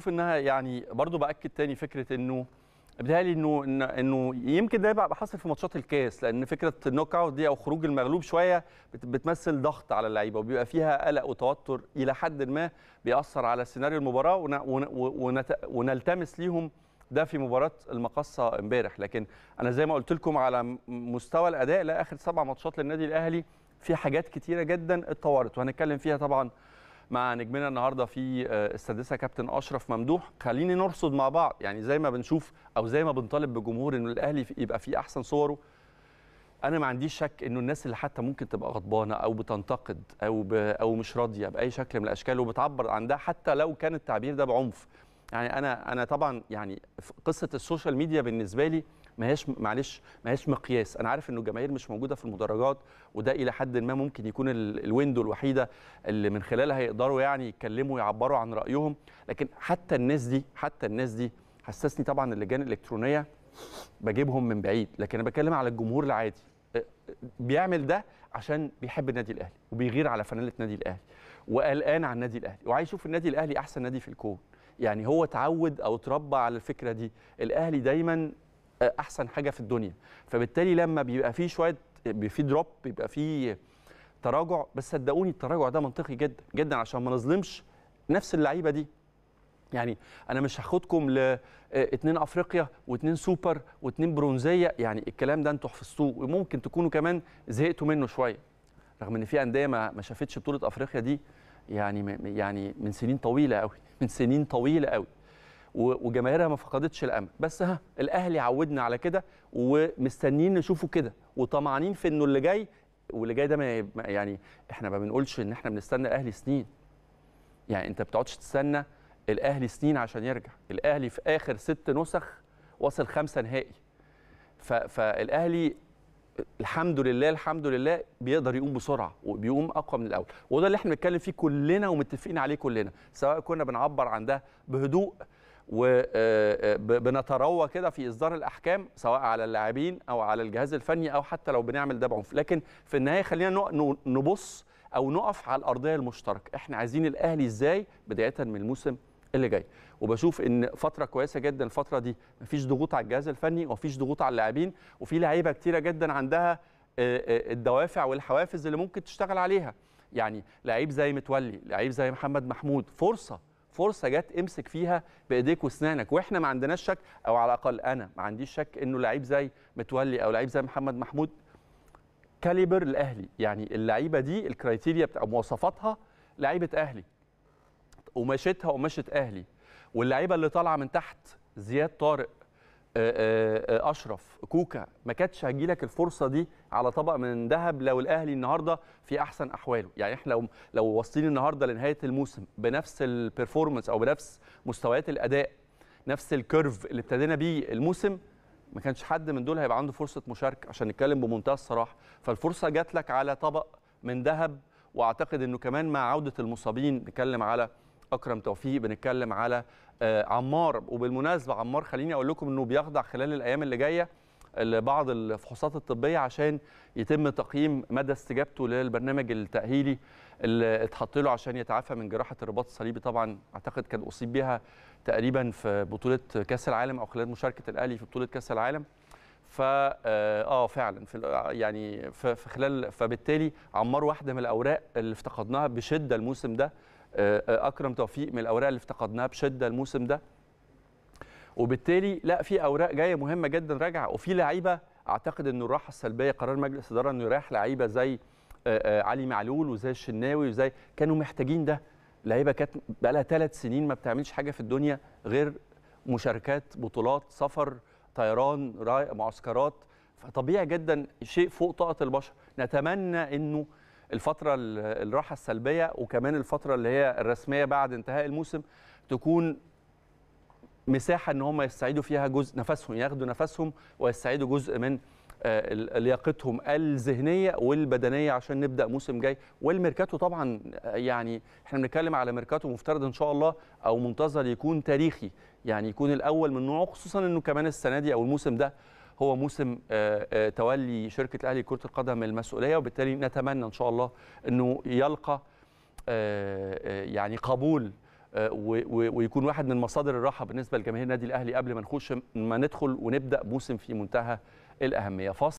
بشوف انها يعني برضو باكد تاني فكره انه بيتهيألي انه انه يمكن ده بقى حاصل في ماتشات الكاس لان فكره النوك اوت دي او خروج المغلوب شويه بتمثل ضغط على اللعيبه وبيبقى فيها قلق وتوتر الى حد ما بيأثر على سيناريو المباراه ونلتمس ليهم ده في مباراه المقصه امبارح لكن انا زي ما قلت لكم على مستوى الاداء لاخر سبع ماتشات للنادي الاهلي في حاجات كتيره جدا اتطورت وهنتكلم فيها طبعا مع نجمنا النهارده في السادسه آه، كابتن اشرف ممدوح خليني نرصد مع بعض يعني زي ما بنشوف او زي ما بنطالب بجمهور ان الاهلي يبقى في احسن صوره انا ما عنديش شك انه الناس اللي حتى ممكن تبقى غضبانه او بتنتقد او ب... او مش راضيه باي شكل من الاشكال وبتعبر عن ده حتى لو كان التعبير ده بعنف يعني انا انا طبعا يعني قصه السوشيال ميديا بالنسبه لي ما هيش معلش ما هيش مقياس انا عارف انه الجماهير مش موجوده في المدرجات وده الى حد ما ممكن يكون الويندو الوحيده اللي من خلالها يقدروا يعني يتكلموا ويعبروا عن رايهم لكن حتى الناس دي حتى الناس دي حسسني طبعا اللجان الالكترونيه بجيبهم من بعيد لكن انا بتكلم على الجمهور العادي بيعمل ده عشان بيحب النادي الاهلي وبيغير على فنانه النادي الاهلي وقلقان عن النادي الاهلي وعايز يشوف النادي الاهلي احسن نادي في الكون يعني هو تعود او اتربى على الفكره دي الاهلي دايما آه، احسن حاجه في الدنيا فبالتالي لما بيبقى فيه شويه في دروب بيبقى فيه تراجع بس صدقوني التراجع ده منطقي جدا جدا عشان ما نظلمش نفس اللعيبه دي يعني انا مش هاخدكم لاثنين آه، افريقيا واثنين سوبر واثنين برونزيه يعني الكلام ده انتوا حفظتوه وممكن تكونوا كمان زهقتوا منه شويه رغم ان في انديه ما شافتش بطوله افريقيا دي يعني يعني من سنين طويله قوي من سنين طويله قوي وجماهيرها ما فقدتش الامل بس ها الاهلي عودنا على كده ومستنيين نشوفه كده وطمعانين في انه اللي جاي واللي جاي ده ما يعني احنا ما بنقولش ان احنا بنستنى الاهلي سنين يعني انت بتقعدش تستنى الاهلي سنين عشان يرجع الاهلي في اخر ست نسخ وصل خمسه نهائي فالاهلي الحمد لله الحمد لله بيقدر يقوم بسرعه وبيقوم اقوى من الاول وده اللي احنا بنتكلم فيه كلنا ومتفقين عليه كلنا سواء كنا بنعبر عن ده بهدوء وبنتروى آه، آه، كده في اصدار الاحكام سواء على اللاعبين او على الجهاز الفني او حتى لو بنعمل ده بعنف لكن في النهايه خلينا نبص او نقف على الارضيه المشتركه احنا عايزين الاهلي ازاي بدايه من الموسم اللي جاي وبشوف ان فتره كويسه جدا الفتره دي مفيش ضغوط على الجهاز الفني ومفيش ضغوط على اللاعبين وفي لعيبه كتيره جدا عندها آه، آه، الدوافع والحوافز اللي ممكن تشتغل عليها يعني لعيب زي متولي لعيب زي محمد محمود فرصه فرصه جت امسك فيها بايديك واسنانك واحنا ما عندناش شك او على الاقل انا ما عنديش شك انه لعيب زي متولي او لعيب زي محمد محمود كاليبر الاهلي يعني اللعيبه دي الكرايتيريا بتاع مواصفاتها لعيبه اهلي ومشيتها ومشيت اهلي واللعيبه اللي طالعه من تحت زياد طارق آه، آه، آه، اشرف كوكا ما كانتش لك الفرصه دي على طبق من ذهب لو الاهلي النهارده في احسن احواله يعني احنا لو لو واصلين النهارده لنهايه الموسم بنفس البرفورمانس او بنفس مستويات الاداء نفس الكيرف اللي ابتدينا بيه الموسم ما كانش حد من دول هيبقى عنده فرصه مشاركه عشان نتكلم بمنتهى الصراحه فالفرصه جات لك على طبق من ذهب واعتقد انه كمان مع عوده المصابين نتكلم على اكرم توفيق بنتكلم على آه، عمار وبالمناسبه عمار خليني اقول لكم انه بيخضع خلال الايام اللي جايه لبعض الفحوصات الطبيه عشان يتم تقييم مدى استجابته للبرنامج التاهيلي اللي اتحط له عشان يتعافى من جراحه الرباط الصليبي طبعا اعتقد كان اصيب بها تقريبا في بطوله كاس العالم او خلال مشاركه الاهلي في بطوله كاس العالم ف اه, آه، فعلا في يعني في خلال فبالتالي عمار واحده من الاوراق اللي افتقدناها بشده الموسم ده آه، آه، اكرم توفيق من الاوراق اللي افتقدناها بشده الموسم ده وبالتالي لا في اوراق جايه مهمه جدا راجعه وفي لعيبه اعتقد ان الراحه السلبيه قرار مجلس الاداره انه يريح لعيبه زي آه، علي معلول وزي الشناوي وزي كانوا محتاجين ده لعيبه كانت بقى لها ثلاث سنين ما بتعملش حاجه في الدنيا غير مشاركات بطولات سفر طيران معسكرات فطبيعي جدا شيء فوق طاقه البشر نتمنى انه الفتره الراحه السلبيه وكمان الفتره اللي هي الرسميه بعد انتهاء الموسم تكون مساحه ان هم يستعيدوا فيها جزء نفسهم ياخدوا نفسهم ويستعيدوا جزء من آه، لياقتهم الذهنيه والبدنيه عشان نبدا موسم جاي والميركاتو طبعا آه، يعني احنا بنتكلم على ميركاتو مفترض ان شاء الله او منتظر يكون تاريخي يعني يكون الاول من نوعه خصوصا انه كمان السنه دي او الموسم ده هو موسم آه، آه، تولي شركه الاهلي كره القدم المسؤوليه وبالتالي نتمنى ان شاء الله انه يلقى آه، يعني قبول ويكون واحد من مصادر الراحه بالنسبه لجماهير النادي الاهلي قبل ما نخش ما ندخل ونبدا موسم في منتهى الاهميه